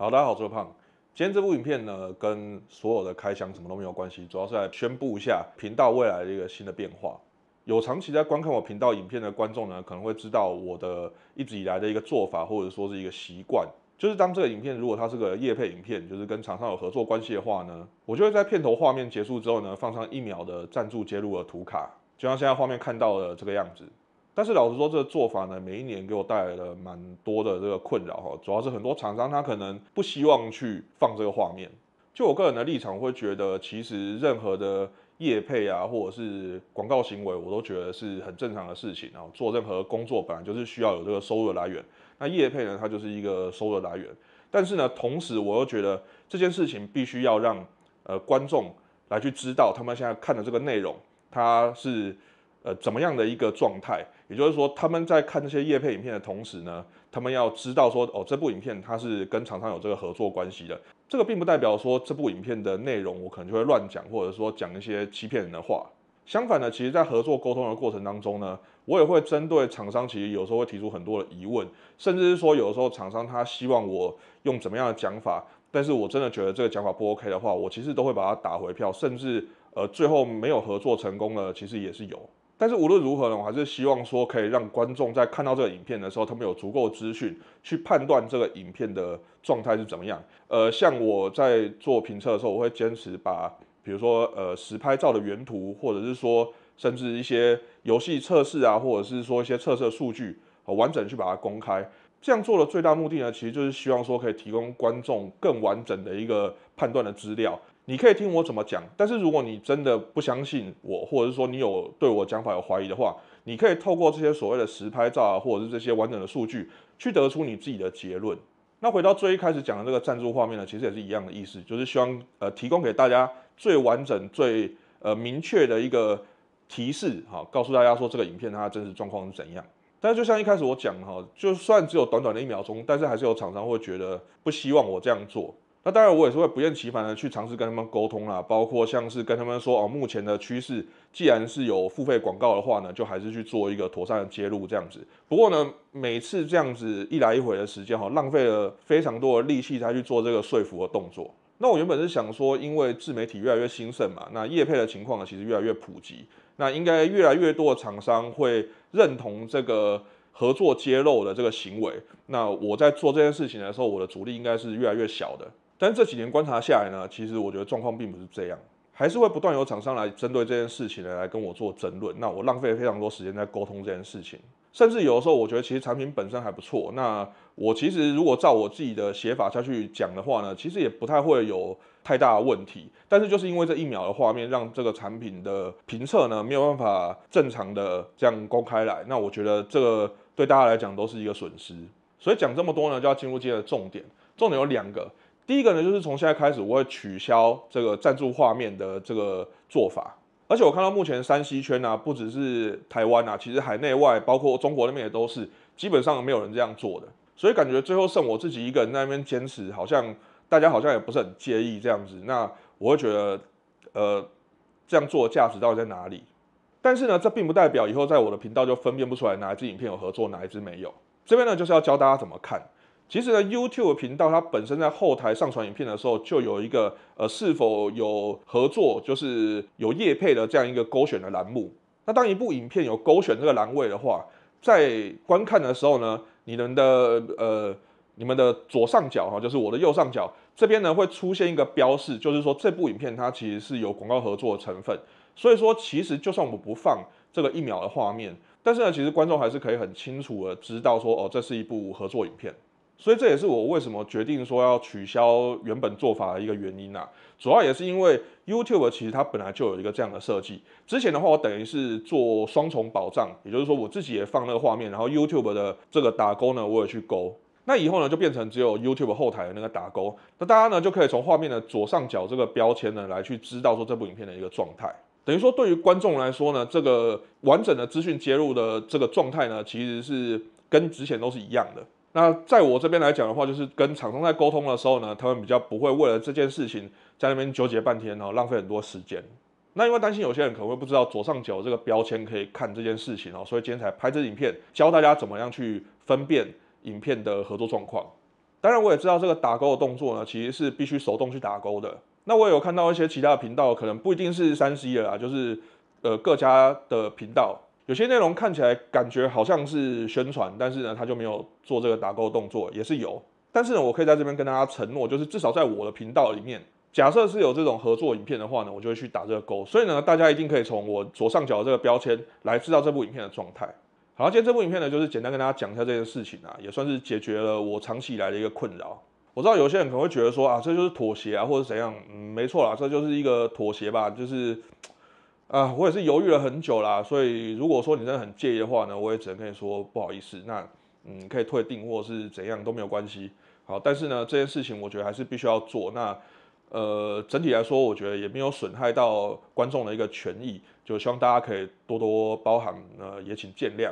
好，大家好，我是胖。今天这部影片呢，跟所有的开箱什么都没有关系，主要是来宣布一下频道未来的一个新的变化。有长期在观看我频道影片的观众呢，可能会知道我的一直以来的一个做法，或者说是一个习惯，就是当这个影片如果它是个业配影片，就是跟厂商有合作关系的话呢，我就会在片头画面结束之后呢，放上一秒的赞助接入的图卡，就像现在画面看到的这个样子。但是老实说，这个做法呢，每一年给我带来了蛮多的这个困扰哈。主要是很多厂商他可能不希望去放这个画面。就我个人的立场，会觉得其实任何的业配啊，或者是广告行为，我都觉得是很正常的事情。然做任何工作本来就是需要有这个收入来源。那业配呢，它就是一个收入来源。但是呢，同时我又觉得这件事情必须要让呃观众来去知道，他们现在看的这个内容，它是呃怎么样的一个状态。也就是说，他们在看这些叶配影片的同时呢，他们要知道说，哦，这部影片它是跟厂商有这个合作关系的。这个并不代表说这部影片的内容我可能就会乱讲，或者说讲一些欺骗人的话。相反呢，其实，在合作沟通的过程当中呢，我也会针对厂商，其实有时候会提出很多的疑问，甚至是说有的时候厂商他希望我用怎么样的讲法，但是我真的觉得这个讲法不 OK 的话，我其实都会把它打回票，甚至呃，最后没有合作成功了，其实也是有。但是无论如何呢，我还是希望说可以让观众在看到这个影片的时候，他们有足够资讯去判断这个影片的状态是怎么样。呃，像我在做评测的时候，我会坚持把，比如说呃实拍照的原图，或者是说甚至一些游戏测试啊，或者是说一些测试数据，完整去把它公开。这样做的最大目的呢，其实就是希望说可以提供观众更完整的一个判断的资料。你可以听我怎么讲，但是如果你真的不相信我，或者是说你有对我讲法有怀疑的话，你可以透过这些所谓的实拍照啊，或者是这些完整的数据，去得出你自己的结论。那回到最一开始讲的这个赞助画面呢，其实也是一样的意思，就是希望呃提供给大家最完整、最呃明确的一个提示，哈，告诉大家说这个影片它的真实状况是怎样。但是就像一开始我讲哈，就算只有短短的一秒钟，但是还是有厂商会觉得不希望我这样做。那当然，我也是会不厌其烦的去尝试跟他们沟通啦，包括像是跟他们说哦，目前的趋势既然是有付费广告的话呢，就还是去做一个妥善的接入这样子。不过呢，每次这样子一来一回的时间哈，浪费了非常多的力气才去做这个说服的动作。那我原本是想说，因为自媒体越来越兴盛嘛，那业配的情况呢其实越来越普及，那应该越来越多的厂商会认同这个合作接露的这个行为。那我在做这件事情的时候，我的阻力应该是越来越小的。但这几年观察下来呢，其实我觉得状况并不是这样，还是会不断有厂商来针对这件事情呢，来跟我做争论。那我浪费了非常多时间在沟通这件事情，甚至有的时候我觉得其实产品本身还不错。那我其实如果照我自己的写法下去讲的话呢，其实也不太会有太大的问题。但是就是因为这一秒的画面，让这个产品的评测呢没有办法正常的这样公开来。那我觉得这个对大家来讲都是一个损失。所以讲这么多呢，就要进入今天的重点，重点有两个。第一个呢，就是从现在开始，我会取消这个赞助画面的这个做法。而且我看到目前山西圈啊，不只是台湾啊，其实海内外包括中国那边也都是，基本上没有人这样做的。所以感觉最后剩我自己一个人在那边坚持，好像大家好像也不是很介意这样子。那我会觉得，呃，这样做的价值到底在哪里？但是呢，这并不代表以后在我的频道就分辨不出来哪一支影片有合作，哪一支没有。这边呢，就是要教大家怎么看。其实呢，YouTube 频道它本身在后台上传影片的时候，就有一个呃是否有合作，就是有业配的这样一个勾选的栏目。那当一部影片有勾选这个栏位的话，在观看的时候呢，你们的呃你们的左上角哈，就是我的右上角这边呢会出现一个标示，就是说这部影片它其实是有广告合作的成分。所以说，其实就算我们不放这个一秒的画面，但是呢，其实观众还是可以很清楚的知道说，哦，这是一部合作影片。所以这也是我为什么决定说要取消原本做法的一个原因啊，主要也是因为 YouTube 其实它本来就有一个这样的设计。之前的话，我等于是做双重保障，也就是说我自己也放那个画面，然后 YouTube 的这个打勾呢，我也去勾。那以后呢，就变成只有 YouTube 后台的那个打勾，那大家呢就可以从画面的左上角这个标签呢来去知道说这部影片的一个状态。等于说对于观众来说呢，这个完整的资讯接入的这个状态呢，其实是跟之前都是一样的。那在我这边来讲的话，就是跟厂商在沟通的时候呢，他们比较不会为了这件事情在那边纠结半天，然后浪费很多时间。那因为担心有些人可能会不知道左上角这个标签可以看这件事情哦，所以今天才拍这影片教大家怎么样去分辨影片的合作状况。当然，我也知道这个打勾的动作呢，其实是必须手动去打勾的。那我也有看到一些其他的频道，可能不一定是三 C 的啦，就是呃各家的频道。有些内容看起来感觉好像是宣传，但是呢，他就没有做这个打勾动作，也是有。但是呢，我可以在这边跟大家承诺，就是至少在我的频道里面，假设是有这种合作影片的话呢，我就会去打这个勾。所以呢，大家一定可以从我左上角这个标签来知道这部影片的状态。好，今天这部影片呢，就是简单跟大家讲一下这件事情啊，也算是解决了我长期以来的一个困扰。我知道有些人可能会觉得说啊，这就是妥协啊，或者怎样？嗯，没错啦，这就是一个妥协吧，就是。啊，我也是犹豫了很久啦，所以如果说你真的很介意的话呢，我也只能跟你说不好意思。那嗯，可以退订或是怎样都没有关系。好，但是呢，这件事情我觉得还是必须要做。那呃，整体来说，我觉得也没有损害到观众的一个权益，就希望大家可以多多包涵，呃，也请见谅。